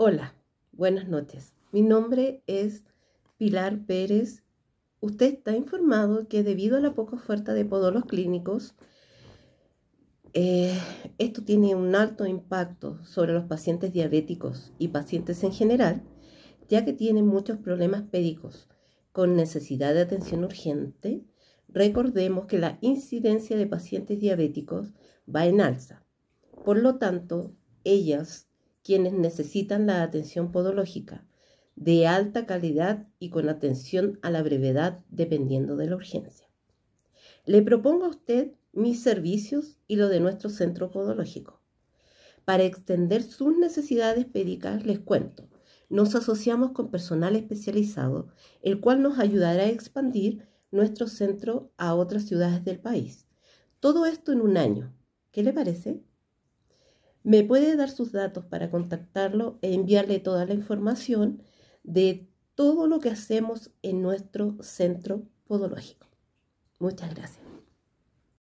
Hola, buenas noches. Mi nombre es Pilar Pérez. Usted está informado que debido a la poca oferta de podólogos clínicos, eh, esto tiene un alto impacto sobre los pacientes diabéticos y pacientes en general, ya que tienen muchos problemas pédicos con necesidad de atención urgente. Recordemos que la incidencia de pacientes diabéticos va en alza. Por lo tanto, ellas quienes necesitan la atención podológica, de alta calidad y con atención a la brevedad dependiendo de la urgencia. Le propongo a usted mis servicios y los de nuestro centro podológico. Para extender sus necesidades médicas, les cuento, nos asociamos con personal especializado, el cual nos ayudará a expandir nuestro centro a otras ciudades del país. Todo esto en un año. ¿Qué le parece? Me puede dar sus datos para contactarlo e enviarle toda la información de todo lo que hacemos en nuestro centro podológico. Muchas gracias.